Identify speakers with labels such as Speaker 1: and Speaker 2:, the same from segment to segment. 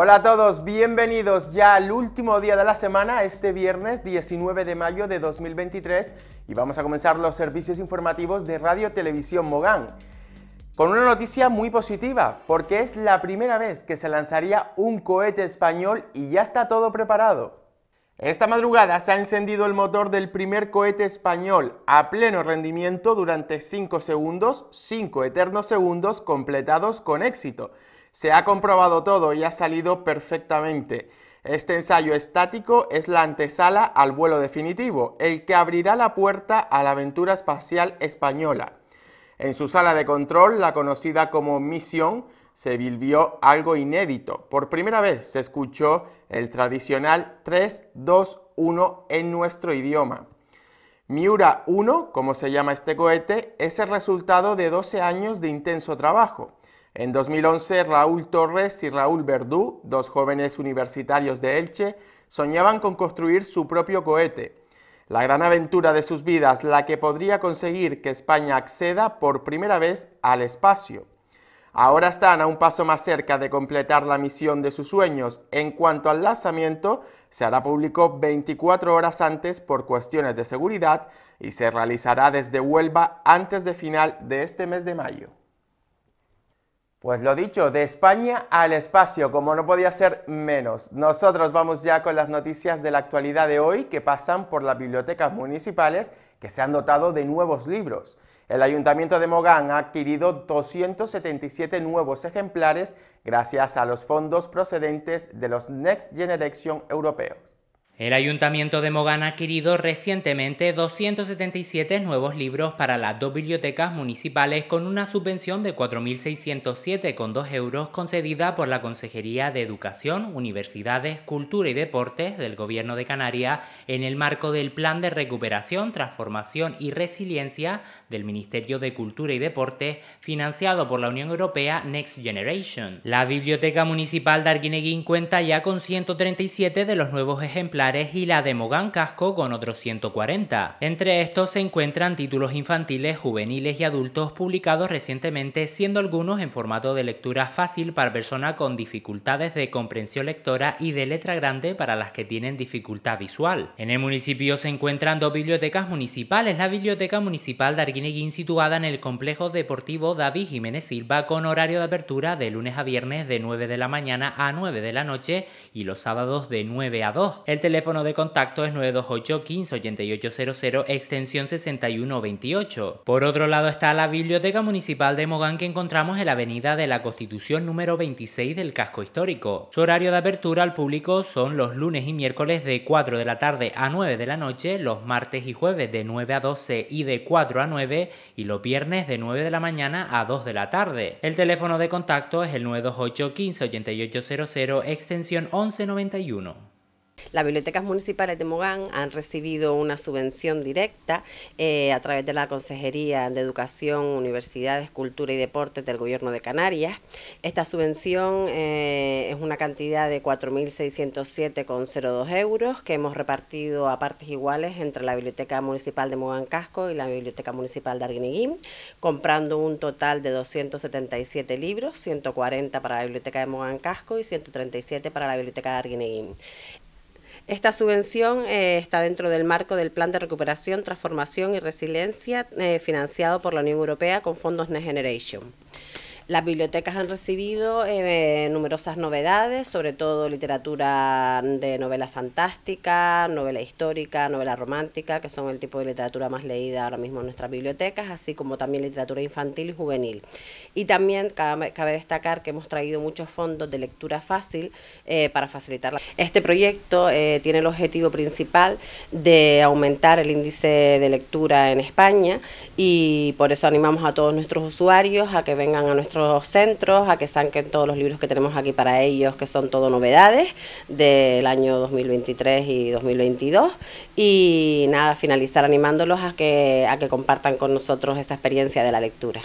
Speaker 1: Hola a todos, bienvenidos ya al último día de la semana, este viernes 19 de mayo de 2023, y vamos a comenzar los servicios informativos de Radio Televisión Mogán. Con una noticia muy positiva, porque es la primera vez que se lanzaría un cohete español y ya está todo preparado. Esta madrugada se ha encendido el motor del primer cohete español a pleno rendimiento durante 5 segundos, 5 eternos segundos completados con éxito. Se ha comprobado todo y ha salido perfectamente. Este ensayo estático es la antesala al vuelo definitivo, el que abrirá la puerta a la aventura espacial española. En su sala de control, la conocida como Misión, se vivió algo inédito. Por primera vez se escuchó el tradicional 3-2-1 en nuestro idioma. Miura 1, como se llama este cohete, es el resultado de 12 años de intenso trabajo. En 2011, Raúl Torres y Raúl Verdú, dos jóvenes universitarios de Elche, soñaban con construir su propio cohete. La gran aventura de sus vidas, la que podría conseguir que España acceda por primera vez al espacio. Ahora están a un paso más cerca de completar la misión de sus sueños. En cuanto al lanzamiento, se hará público 24 horas antes por cuestiones de seguridad y se realizará desde Huelva antes de final de este mes de mayo. Pues lo dicho, de España al espacio, como no podía ser menos. Nosotros vamos ya con las noticias de la actualidad de hoy que pasan por las bibliotecas municipales que se han dotado de nuevos libros. El Ayuntamiento de Mogán ha adquirido 277 nuevos ejemplares gracias a los fondos procedentes de los Next Generation europeos.
Speaker 2: El Ayuntamiento de Mogán ha adquirido recientemente 277 nuevos libros para las dos bibliotecas municipales con una subvención de 4.607,2 euros concedida por la Consejería de Educación, Universidades, Cultura y Deportes del Gobierno de Canarias en el marco del Plan de Recuperación, Transformación y Resiliencia del Ministerio de Cultura y Deportes financiado por la Unión Europea Next Generation. La Biblioteca Municipal de Arguineguín cuenta ya con 137 de los nuevos ejemplares y la de Mogán Casco con otros 140. Entre estos se encuentran títulos infantiles, juveniles y adultos publicados recientemente, siendo algunos en formato de lectura fácil para personas con dificultades de comprensión lectora y de letra grande para las que tienen dificultad visual. En el municipio se encuentran dos bibliotecas municipales, la Biblioteca Municipal de Arguineguín situada en el complejo deportivo David Jiménez Silva con horario de apertura de lunes a viernes de 9 de la mañana a 9 de la noche y los sábados de 9 a 2. El el teléfono de contacto es 928 15 extensión 6128. Por otro lado está la Biblioteca Municipal de Mogán que encontramos en la Avenida de la Constitución número 26 del Casco Histórico. Su horario de apertura al público son los lunes y miércoles de 4 de la tarde a 9 de la noche, los martes y jueves de 9 a 12 y de 4 a 9 y los viernes de 9 de la mañana a 2 de la tarde. El teléfono de contacto es el 928 15 8800 extensión 1191.
Speaker 3: Las bibliotecas municipales de Mogán han recibido una subvención directa eh, a través de la Consejería de Educación, Universidades, Cultura y Deportes del Gobierno de Canarias. Esta subvención eh, es una cantidad de 4.607,02 euros que hemos repartido a partes iguales entre la Biblioteca Municipal de Mogán Casco y la Biblioteca Municipal de Arguineguín, comprando un total de 277 libros, 140 para la Biblioteca de Mogán Casco y 137 para la Biblioteca de Arguineguín. Esta subvención eh, está dentro del marco del Plan de Recuperación, Transformación y Resiliencia eh, financiado por la Unión Europea con fondos Next Generation. Las bibliotecas han recibido eh, numerosas novedades, sobre todo literatura de novela fantástica, novela histórica, novela romántica, que son el tipo de literatura más leída ahora mismo en nuestras bibliotecas, así como también literatura infantil y juvenil. Y también cabe, destacar que hemos traído muchos fondos de lectura fácil eh, para facilitarla. Este proyecto eh, tiene el objetivo principal de aumentar el índice de lectura en España y por eso animamos a todos nuestros usuarios a que vengan a nuestro centros a que saquen todos los libros que tenemos aquí para ellos, que son todo novedades del año 2023 y 2022. Y nada, finalizar animándolos a que, a que compartan con nosotros esta experiencia de la lectura.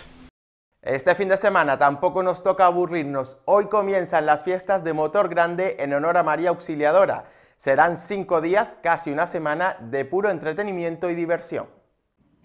Speaker 1: Este fin de semana tampoco nos toca aburrirnos. Hoy comienzan las fiestas de Motor Grande en honor a María Auxiliadora. Serán cinco días, casi una semana, de puro entretenimiento y diversión.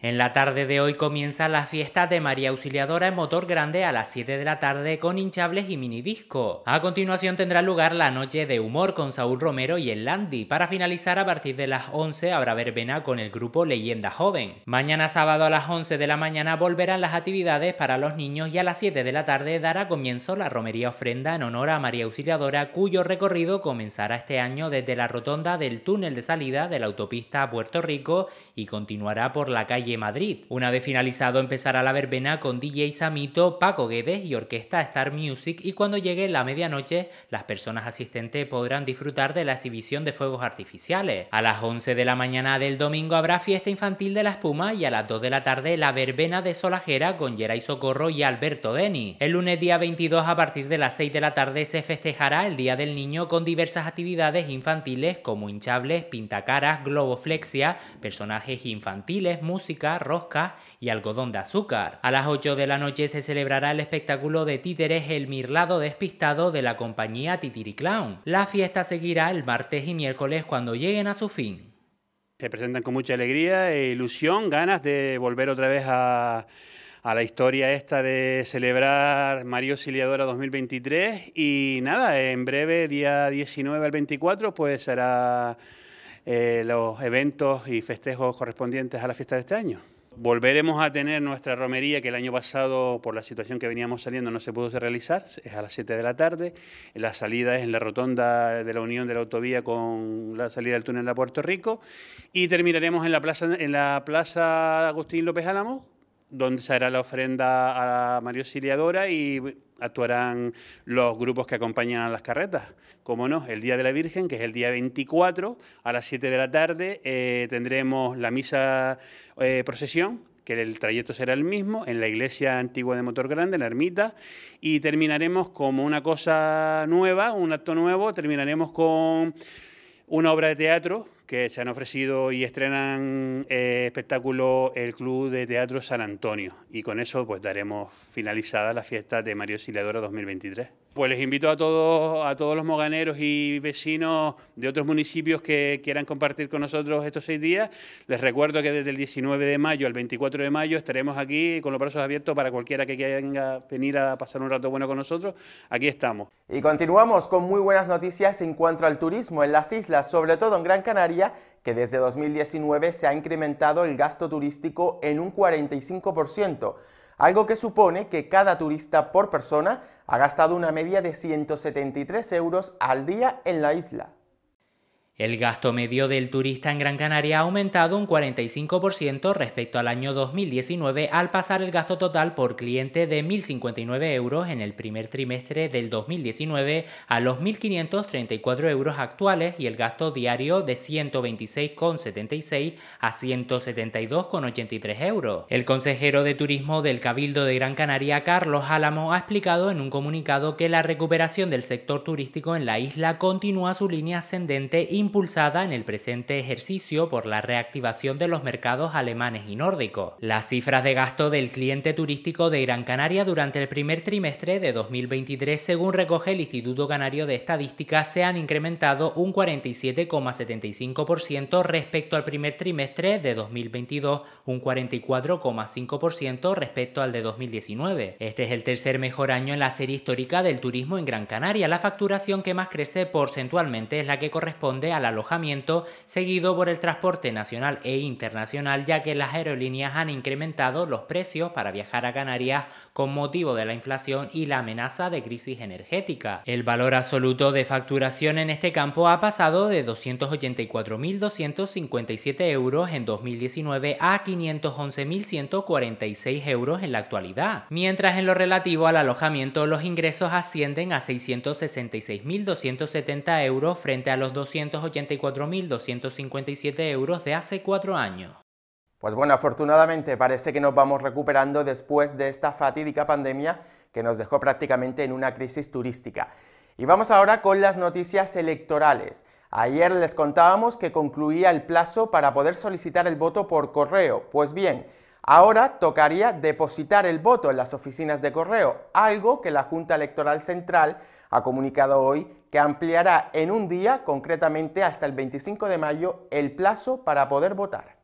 Speaker 2: En la tarde de hoy comienza la fiesta de María Auxiliadora en Motor Grande a las 7 de la tarde con hinchables y mini minidisco. A continuación tendrá lugar la noche de humor con Saúl Romero y el Landy. Para finalizar a partir de las 11 habrá verbena con el grupo Leyenda Joven. Mañana sábado a las 11 de la mañana volverán las actividades para los niños y a las 7 de la tarde dará comienzo la romería ofrenda en honor a María Auxiliadora cuyo recorrido comenzará este año desde la rotonda del túnel de salida de la autopista a Puerto Rico y continuará por la calle Madrid. Una vez finalizado empezará la verbena con DJ Samito, Paco Guedes y Orquesta Star Music y cuando llegue la medianoche las personas asistentes podrán disfrutar de la exhibición de fuegos artificiales. A las 11 de la mañana del domingo habrá fiesta infantil de la espuma y a las 2 de la tarde la verbena de Solajera con Geray Socorro y Alberto Deni. El lunes día 22 a partir de las 6 de la tarde se festejará el Día del Niño con diversas actividades infantiles como hinchables, pintacaras, globoflexia, personajes infantiles, música rosca y algodón de azúcar. A las 8 de la noche se celebrará el espectáculo de títeres El Mirlado Despistado de la compañía Clown. La fiesta seguirá el martes y miércoles cuando lleguen a su fin. Se presentan con mucha
Speaker 4: alegría e ilusión, ganas de volver otra vez a la historia esta de celebrar Mario Auxiliadora 2023 y nada, en breve, día 19 al 24, pues será eh, los eventos y festejos correspondientes a la fiesta de este año. Volveremos a tener nuestra romería que el año pasado, por la situación que veníamos saliendo, no se pudo realizar. Es a las 7 de la tarde. La salida es en la rotonda de la unión de la autovía con la salida del túnel a Puerto Rico. Y terminaremos en la plaza, en la plaza Agustín López Álamo donde se la ofrenda a María Auxiliadora y actuarán los grupos que acompañan a las carretas. Como no, el Día de la Virgen, que es el día 24, a las 7 de la tarde, eh, tendremos la misa eh, procesión, que el trayecto será el mismo, en la iglesia antigua de Motor Grande, en la ermita, y terminaremos como una cosa nueva, un acto nuevo, terminaremos con una obra de teatro que se han ofrecido y estrenan eh, espectáculo el Club de Teatro San Antonio. Y con eso pues daremos finalizada la fiesta de Mario Siladora 2023. Pues les invito a todos, a todos los moganeros y vecinos de otros municipios que quieran compartir con nosotros estos seis días. Les recuerdo que desde el 19 de mayo al 24 de mayo estaremos aquí con los brazos abiertos para cualquiera que quiera venir a pasar un rato bueno con nosotros. Aquí estamos.
Speaker 1: Y continuamos con muy buenas noticias en cuanto al turismo en las islas, sobre todo en Gran Canaria, que desde 2019 se ha incrementado el gasto turístico en un 45% algo que supone que cada turista por persona ha gastado una media de 173 euros al día en la isla.
Speaker 2: El gasto medio del turista en Gran Canaria ha aumentado un 45% respecto al año 2019 al pasar el gasto total por cliente de 1.059 euros en el primer trimestre del 2019 a los 1.534 euros actuales y el gasto diario de 126,76 a 172,83 euros. El consejero de Turismo del Cabildo de Gran Canaria, Carlos Álamo, ha explicado en un comunicado que la recuperación del sector turístico en la isla continúa su línea ascendente y impulsada en el presente ejercicio por la reactivación de los mercados alemanes y nórdicos. Las cifras de gasto del cliente turístico de Gran Canaria durante el primer trimestre de 2023, según recoge el Instituto Canario de Estadística, se han incrementado un 47,75% respecto al primer trimestre de 2022, un 44,5% respecto al de 2019. Este es el tercer mejor año en la serie histórica del turismo en Gran Canaria. La facturación que más crece porcentualmente es la que corresponde a alojamiento, seguido por el transporte nacional e internacional, ya que las aerolíneas han incrementado los precios para viajar a Canarias con motivo de la inflación y la amenaza de crisis energética. El valor absoluto de facturación en este campo ha pasado de 284.257 euros en 2019 a 511.146 euros en la actualidad, mientras en lo relativo al alojamiento los ingresos ascienden a 666.270 euros frente a los 280 84.257 euros de hace cuatro años.
Speaker 1: Pues bueno, afortunadamente parece que nos vamos recuperando después de esta fatídica pandemia que nos dejó prácticamente en una crisis turística. Y vamos ahora con las noticias electorales. Ayer les contábamos que concluía el plazo para poder solicitar el voto por correo. Pues bien, Ahora tocaría depositar el voto en las oficinas de correo, algo que la Junta Electoral Central ha comunicado hoy que ampliará en un día, concretamente hasta el 25 de mayo, el plazo para poder votar.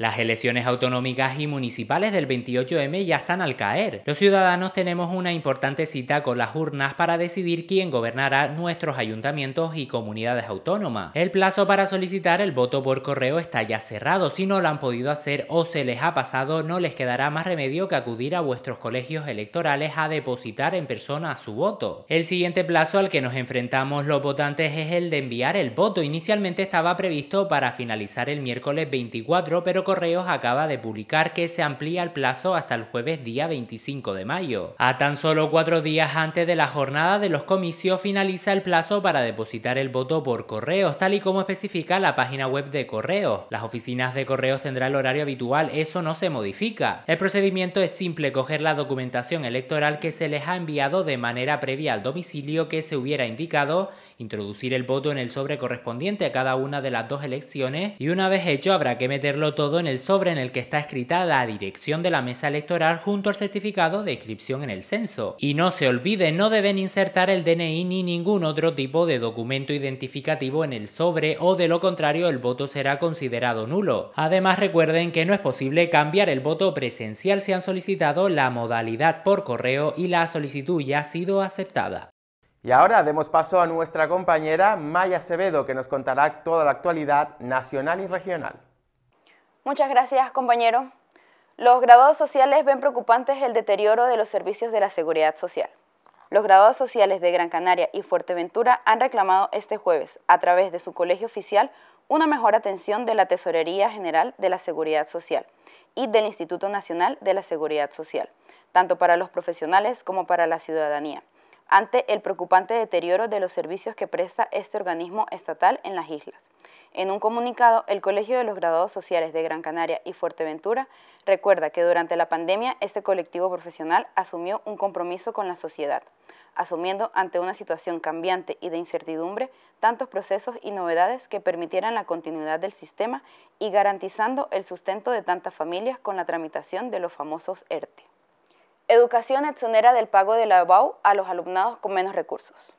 Speaker 2: Las elecciones autonómicas y municipales del 28M ya están al caer. Los ciudadanos tenemos una importante cita con las urnas para decidir quién gobernará nuestros ayuntamientos y comunidades autónomas. El plazo para solicitar el voto por correo está ya cerrado. Si no lo han podido hacer o se les ha pasado, no les quedará más remedio que acudir a vuestros colegios electorales a depositar en persona su voto. El siguiente plazo al que nos enfrentamos los votantes es el de enviar el voto. Inicialmente estaba previsto para finalizar el miércoles 24, pero Correos acaba de publicar que se amplía el plazo hasta el jueves día 25 de mayo. A tan solo cuatro días antes de la jornada de los comicios finaliza el plazo para depositar el voto por correos, tal y como especifica la página web de Correos. Las oficinas de Correos tendrán el horario habitual, eso no se modifica. El procedimiento es simple, coger la documentación electoral que se les ha enviado de manera previa al domicilio que se hubiera indicado introducir el voto en el sobre correspondiente a cada una de las dos elecciones y una vez hecho habrá que meterlo todo en el sobre en el que está escrita la dirección de la mesa electoral junto al certificado de inscripción en el censo. Y no se olvide, no deben insertar el DNI ni ningún otro tipo de documento identificativo en el sobre o de lo contrario el voto será considerado nulo. Además recuerden que no es posible cambiar el voto presencial si han solicitado la modalidad por correo y la solicitud ya ha sido aceptada.
Speaker 1: Y ahora demos paso a nuestra compañera Maya Acevedo, que nos contará toda la actualidad nacional y regional.
Speaker 5: Muchas gracias, compañero. Los graduados sociales ven preocupantes el deterioro de los servicios de la seguridad social. Los graduados sociales de Gran Canaria y Fuerteventura han reclamado este jueves, a través de su colegio oficial, una mejor atención de la Tesorería General de la Seguridad Social y del Instituto Nacional de la Seguridad Social, tanto para los profesionales como para la ciudadanía ante el preocupante deterioro de los servicios que presta este organismo estatal en las islas. En un comunicado, el Colegio de los Graduados Sociales de Gran Canaria y Fuerteventura recuerda que durante la pandemia este colectivo profesional asumió un compromiso con la sociedad, asumiendo ante una situación cambiante y de incertidumbre tantos procesos y novedades que permitieran la continuidad del sistema y garantizando el sustento de tantas familias con la tramitación de los famosos ERTE. Educación exonera del pago de la BAU a los alumnados con menos recursos.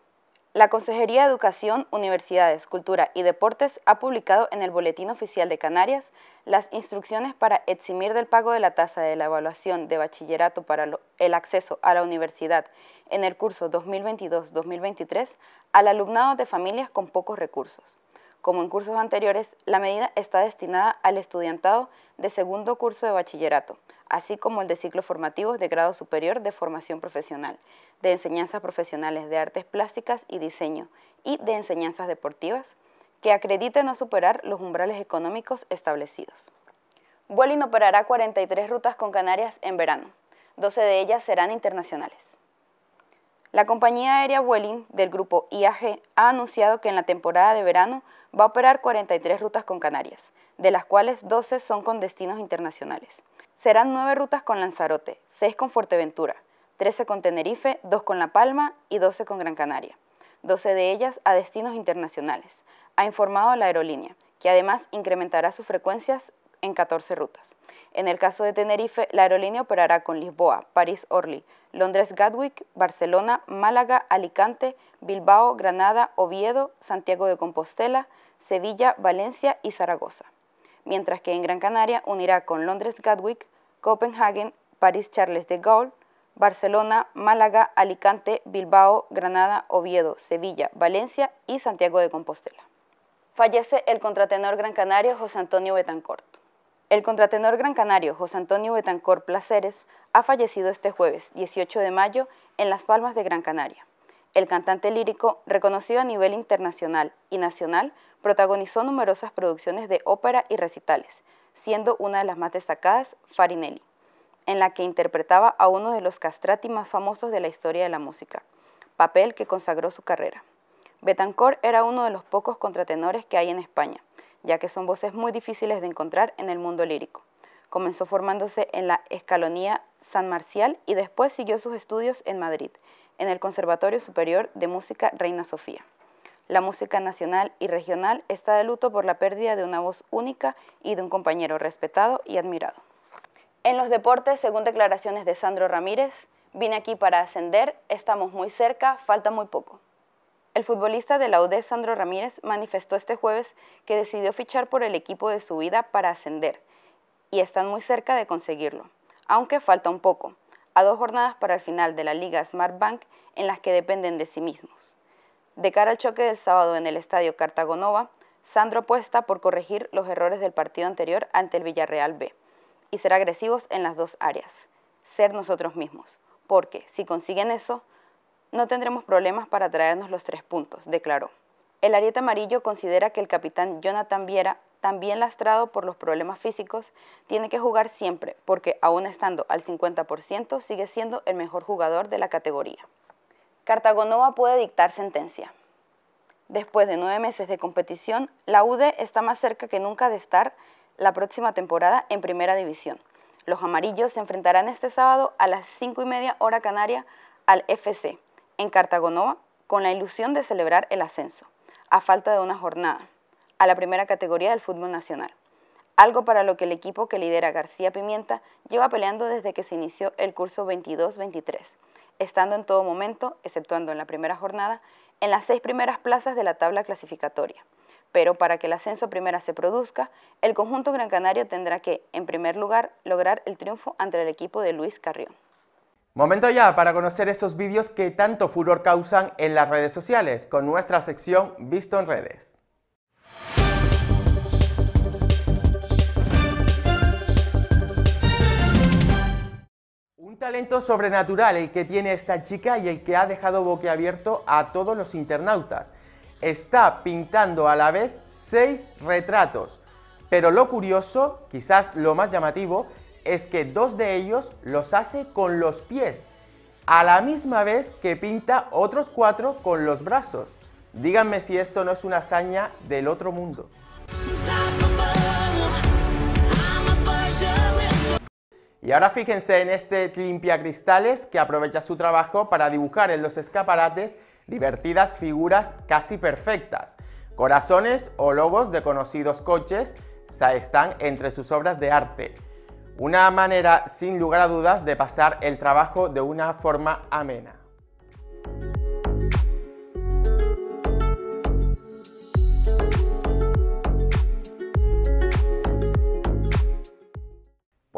Speaker 5: La Consejería de Educación, Universidades, Cultura y Deportes ha publicado en el Boletín Oficial de Canarias las instrucciones para eximir del pago de la tasa de la evaluación de bachillerato para el acceso a la universidad en el curso 2022-2023 al alumnado de familias con pocos recursos. Como en cursos anteriores, la medida está destinada al estudiantado de segundo curso de bachillerato, así como el de ciclos formativos de grado superior de formación profesional, de enseñanzas profesionales de artes plásticas y diseño y de enseñanzas deportivas, que acrediten no superar los umbrales económicos establecidos. Vueling operará 43 rutas con Canarias en verano, 12 de ellas serán internacionales. La compañía aérea Vueling del grupo IAG ha anunciado que en la temporada de verano va a operar 43 rutas con Canarias, de las cuales 12 son con destinos internacionales. Serán 9 rutas con Lanzarote, 6 con Fuerteventura, 13 con Tenerife, 2 con La Palma y 12 con Gran Canaria, 12 de ellas a destinos internacionales, ha informado la aerolínea, que además incrementará sus frecuencias en 14 rutas. En el caso de Tenerife, la aerolínea operará con Lisboa, París Orly, Londres Gatwick, Barcelona, Málaga, Alicante, Bilbao, Granada, Oviedo, Santiago de Compostela, Sevilla, Valencia y Zaragoza, mientras que en Gran Canaria unirá con Londres Gatwick, Copenhagen, París Charles de Gaulle, Barcelona, Málaga, Alicante, Bilbao, Granada, Oviedo, Sevilla, Valencia y Santiago de Compostela. Fallece el contratenor gran canario José Antonio Betancourt El contratenor gran canario José Antonio Betancourt Placeres ha fallecido este jueves 18 de mayo en Las Palmas de Gran Canaria. El cantante lírico, reconocido a nivel internacional y nacional Protagonizó numerosas producciones de ópera y recitales, siendo una de las más destacadas Farinelli, en la que interpretaba a uno de los castrati más famosos de la historia de la música, papel que consagró su carrera. Betancourt era uno de los pocos contratenores que hay en España, ya que son voces muy difíciles de encontrar en el mundo lírico. Comenzó formándose en la escalonía San Marcial y después siguió sus estudios en Madrid, en el Conservatorio Superior de Música Reina Sofía. La música nacional y regional está de luto por la pérdida de una voz única y de un compañero respetado y admirado. En los deportes, según declaraciones de Sandro Ramírez, vine aquí para ascender, estamos muy cerca, falta muy poco. El futbolista de la Sandro Ramírez, manifestó este jueves que decidió fichar por el equipo de su vida para ascender y están muy cerca de conseguirlo, aunque falta un poco, a dos jornadas para el final de la Liga Smart Bank en las que dependen de sí mismos. De cara al choque del sábado en el estadio Cartagonova, Sandro apuesta por corregir los errores del partido anterior ante el Villarreal B y ser agresivos en las dos áreas, ser nosotros mismos, porque si consiguen eso, no tendremos problemas para traernos los tres puntos, declaró. El ariete amarillo considera que el capitán Jonathan Viera, también lastrado por los problemas físicos, tiene que jugar siempre, porque aún estando al 50% sigue siendo el mejor jugador de la categoría. Cartagonova puede dictar sentencia. Después de nueve meses de competición, la UDE está más cerca que nunca de estar la próxima temporada en Primera División. Los amarillos se enfrentarán este sábado a las cinco y media hora canaria al FC en Cartagonova con la ilusión de celebrar el ascenso, a falta de una jornada, a la primera categoría del fútbol nacional. Algo para lo que el equipo que lidera García Pimienta lleva peleando desde que se inició el curso 22-23 estando en todo momento, exceptuando en la primera jornada, en las seis primeras plazas de la tabla clasificatoria. Pero para que el ascenso a primera se produzca, el conjunto Gran Canario tendrá que, en primer lugar, lograr el triunfo ante el equipo de Luis Carrión.
Speaker 1: Momento ya para conocer esos vídeos que tanto furor causan en las redes sociales con nuestra sección Visto en redes. talento sobrenatural el que tiene esta chica y el que ha dejado boquiabierto a todos los internautas. Está pintando a la vez seis retratos, pero lo curioso, quizás lo más llamativo, es que dos de ellos los hace con los pies, a la misma vez que pinta otros cuatro con los brazos. Díganme si esto no es una hazaña del otro mundo. Y ahora fíjense en este limpiacristales que aprovecha su trabajo para dibujar en los escaparates divertidas figuras casi perfectas. Corazones o logos de conocidos coches están entre sus obras de arte. Una manera sin lugar a dudas de pasar el trabajo de una forma amena.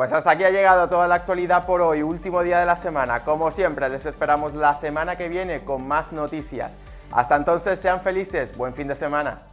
Speaker 1: Pues hasta aquí ha llegado toda la actualidad por hoy, último día de la semana. Como siempre, les esperamos la semana que viene con más noticias. Hasta entonces, sean felices, buen fin de semana.